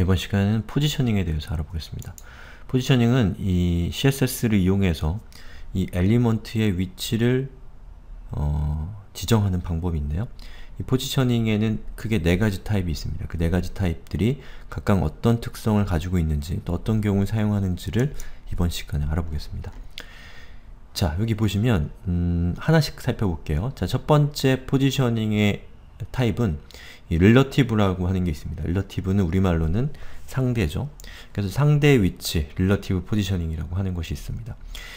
이번 시간에는 포지셔닝에 대해서 알아보겠습니다. 포지셔닝은 이 CSS를 이용해서 이 엘리먼트의 위치를 어, 지정하는 방법이 있요이 포지셔닝에는 크게 네 가지 타입이 있습니다. 그 네 가지 타입들이 각각 어떤 특성을 가지고 있는지 또 어떤 경우 사용하는지를 이번 시간에 알아보겠습니다. 자, 여기 보시면 음, 하나씩 살펴볼게요. 자, 첫 번째 포지셔닝의 타입은 이 릴러티브라고 하는 게 있습니다. 릴러티브는 우리말로는 상대죠. 그래서 상대 위치, 릴러티브 포지셔닝이라고 하는 것이 있습니다.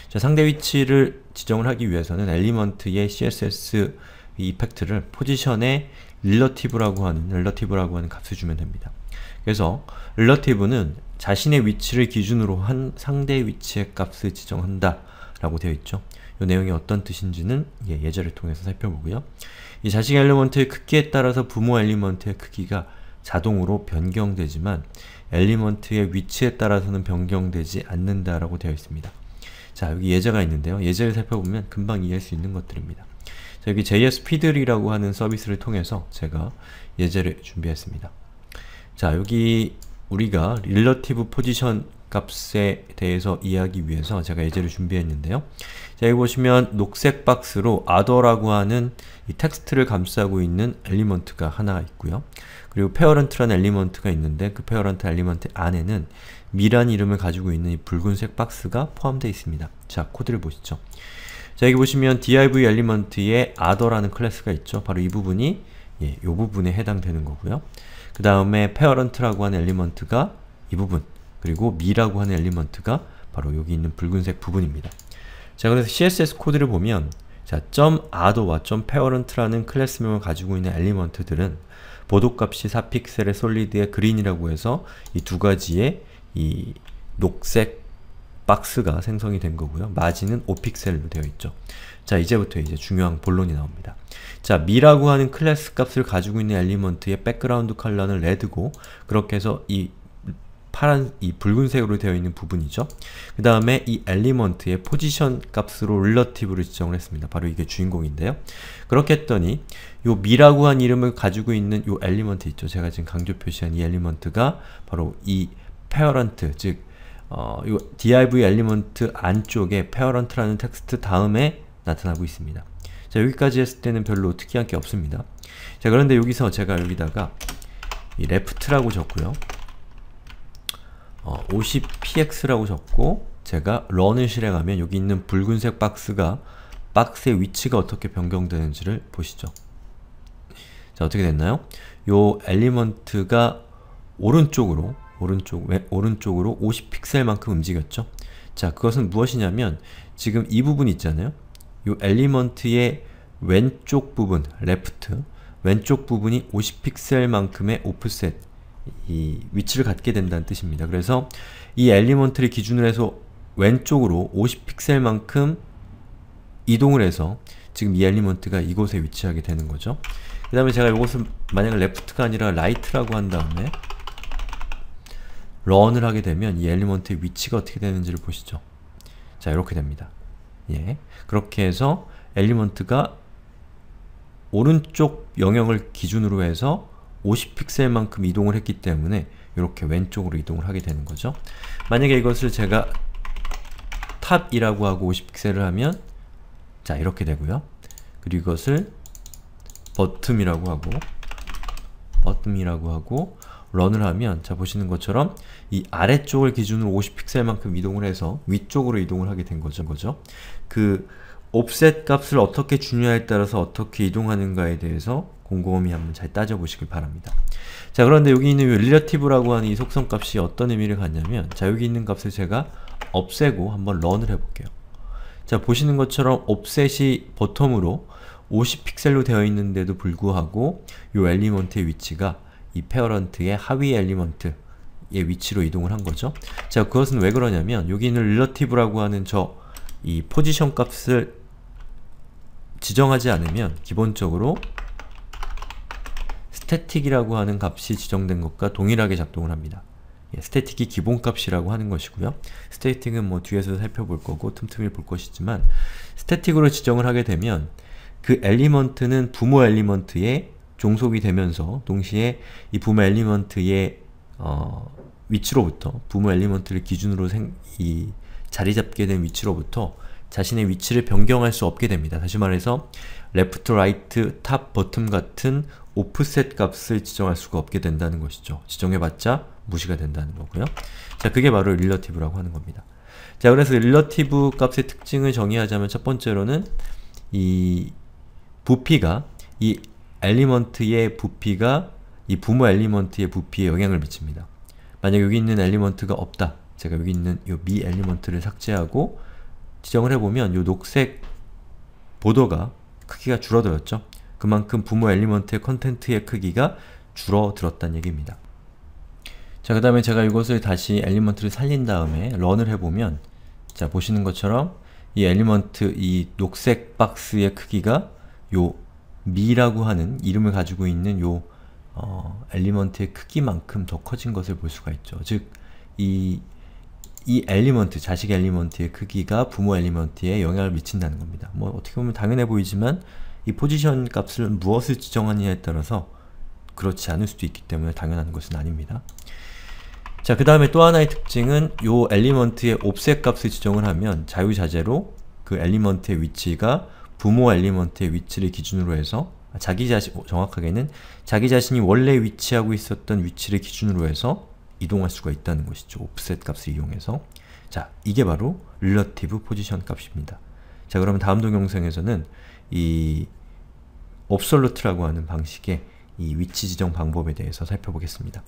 자, 상대 위치를 지정을 하기 위해서는 엘리먼트의 CSS 이펙트를 포지션에 릴러티브라고 하는 릴러티브라고 하는 값을 주면 됩니다. 그래서 릴러티브는 자신의 위치를 기준으로 한 상대 위치의 값을 지정한다 라고 되어 있죠. 이 내용이 어떤 뜻인지는 예, 제를 통해서 살펴보고요. 이 자식 엘리먼트의 크기에 따라서 부모 엘리먼트의 크기가 자동으로 변경되지만 엘리먼트의 위치에 따라서는 변경되지 않는다라고 되어 있습니다. 자, 여기 예제가 있는데요. 예제를 살펴보면 금방 이해할 수 있는 것들입니다. 자, 여기 JS p 피들이라고 하는 서비스를 통해서 제가 예제를 준비했습니다. 자, 여기 우리가 릴러티브 포지션 값에 대해서 이해하기 위해서 제가 예제를 준비했는데요. 자, 여기 보시면 녹색 박스로 other라고 하는 이 텍스트를 감싸고 있는 엘리먼트가 하나 있고요. 그리고 parent라는 엘리먼트가 있는데 그 parent 엘리먼트 안에는 미란 이름을 가지고 있는 이 붉은색 박스가 포함되어 있습니다. 자, 코드를 보시죠. 자, 여기 보시면 div 엘리먼트에 other라는 클래스가 있죠. 바로 이 부분이 예, 요 부분에 해당되는 거고요. 그 다음에 parent라고 하는 엘리먼트가 이 부분 그리고 미라고 하는 엘리먼트가 바로 여기 있는 붉은색 부분입니다. 자, 그래서 CSS 코드를 보면 자, .ado와 .parent라는 클래스명을 가지고 있는 엘리먼트들은 보도값이 4픽셀의 솔리드의 그린이라고 해서 이 두 가지의 이 녹색 박스가 생성이 된 거고요. 마진은 5픽셀로 되어 있죠. 자, 이제부터 이제 중요한 본론이 나옵니다. 자, 미라고 하는 클래스 값을 가지고 있는 엘리먼트의 백그라운드 컬러는 레드고 그렇게 해서 이 파란 이 붉은색으로 되어 있는 부분이죠. 그 다음에 이 엘리먼트의 포지션 값으로 릴러티브를 지정을 했습니다. 바로 이게 주인공인데요. 그렇게 했더니 요 미라고 한 이름을 가지고 있는 요 엘리먼트 있죠. 제가 지금 강조 표시한 이 엘리먼트가 바로 이 페어런트, 즉 어, 요 div 엘리먼트 안쪽에 parent라는 텍스트 다음에 나타나고 있습니다. 자, 여기까지 했을 때는 별로 특이한 게 없습니다. 자, 그런데 여기서 제가 여기다가 이 left라고 적고요. 어, 50px라고 적고 제가 r u n 을 실행하면 여기 있는 붉은색 박스가 박스의 위치가 어떻게 변경되는지를 보시죠. 자, 어떻게 됐나요? 요 엘리먼트가 오른쪽으로 오른쪽 왼, 오른쪽으로 5 0 p x 만큼 움직였죠. 자, 그것은 무엇이냐면 지금 이 부분 있잖아요. 요 엘리먼트의 왼쪽 부분, left 왼쪽 부분이 5 0 p x 만큼의 오프셋 이 위치를 갖게 된다는 뜻입니다. 그래서 이 엘리먼트를 기준으로 해서 왼쪽으로 50픽셀만큼 이동을 해서 지금 이 엘리먼트가 이곳에 위치하게 되는 거죠. 그 다음에 제가 이것을 만약에 레프트가 아니라 라이트라고 한 다음에 런을 하게 되면 이 엘리먼트의 위치가 어떻게 되는지를 보시죠. 자, 이렇게 됩니다. 예. 그렇게 해서 엘리먼트가 오른쪽 영역을 기준으로 해서 50픽셀만큼 이동을 했기 때문에 이렇게 왼쪽으로 이동을 하게 되는 거죠. 만약에 이것을 제가 탑이라고 하고 50픽셀을 하면 자 이렇게 되고요. 그리고 이것을 버튼이라고 하고 버튼이라고 하고 런을 하면 자 보시는 것처럼 이 아래쪽을 기준으로 50픽셀만큼 이동을 해서 위쪽으로 이동을 하게 된 거죠. 거죠. 그 옵셋 값을 어떻게 주냐에 따라서 어떻게 이동하는가에 대해서 곰곰이 한번 잘 따져보시길 바랍니다. 자 그런데 여기 있는 relative라고 하는 이 속성값이 어떤 의미를 갖냐면 자 여기 있는 값을 제가 없애고 한번 런을 해볼게요. 자 보시는 것처럼 offset이 o m 으로 50픽셀로 되어 있는데도 불구하고 이 엘리먼트의 위치가 이 페어런트의 하위 엘리먼트의 위치로 이동을 한 거죠. 자 그것은 왜 그러냐면 여기 있는 relative라고 하는 저 이 포지션 값을 지정하지 않으면 기본적으로 스태틱이라고 하는 값이 지정된 것과 동일하게 작동을 합니다. 예, 스태틱이 기본값이라고 하는 것이고요. 스태틱은 뭐 뒤에서 살펴볼 거고 틈틈이 볼 것이지만 스태틱으로 지정을 하게 되면 그 엘리먼트는 부모 엘리먼트에 종속이 되면서 동시에 이 부모 엘리먼트의 어, 위치로부터 부모 엘리먼트를 기준으로 생, 이 자리 잡게 된 위치로부터 자신의 위치를 변경할 수 없게 됩니다. 다시 말해서 left, right, 레프트, 라이트, 탑, 버튼 같은 offset 값을 지정할 수가 없게 된다는 것이죠. 지정해봤자 무시가 된다는 거고요. 자, 그게 바로 r e l a t i v e 라고 하는 겁니다. 자, 그래서 relative 값의 특징을 정의하자면 첫 번째로는 이 부피가 이 엘리먼트의 부피가 이 부모 엘리먼트의 부피에 영향을 미칩니다. 만약 여기 있는 엘리먼트가 없다. 제가 여기 있는 이 미 엘리먼트를 삭제하고 지정을 해보면 이 녹색 보더가 크기가 줄어들었죠. 그만큼 부모 엘리먼트의 컨텐트의 크기가 줄어들었다는 얘기입니다. 자, 그 다음에 제가 이것을 다시 엘리먼트를 살린 다음에 런을 해보면 자, 보시는 것처럼 이 엘리먼트, 이 녹색 박스의 크기가 요 미라고 하는 이름을 가지고 있는 요 어, 엘리먼트의 크기만큼 더 커진 것을 볼 수가 있죠. 즉, 이이 엘리먼트, 자식 엘리먼트의 크기가 부모 엘리먼트에 영향을 미친다는 겁니다. 뭐 어떻게 보면 당연해 보이지만 이 포지션 값을 무엇을 지정하느냐에 따라서 그렇지 않을 수도 있기 때문에 당연한 것은 아닙니다. 자, 그 다음에 또 하나의 특징은 요 엘리먼트의 옵셋 값을 지정을 하면 자유자재로 그 엘리먼트의 위치가 부모 엘리먼트의 위치를 기준으로 해서 자기 자신, 정확하게는 자기 자신이 원래 위치하고 있었던 위치를 기준으로 해서 이동할 수가 있다는 것이죠. offset 값을 이용해서. 자, 이게 바로 relative position 값입니다. 자, 그러면 다음 동영상에서는 이 obsolete라고 하는 방식의 이 위치 지정 방법에 대해서 살펴보겠습니다.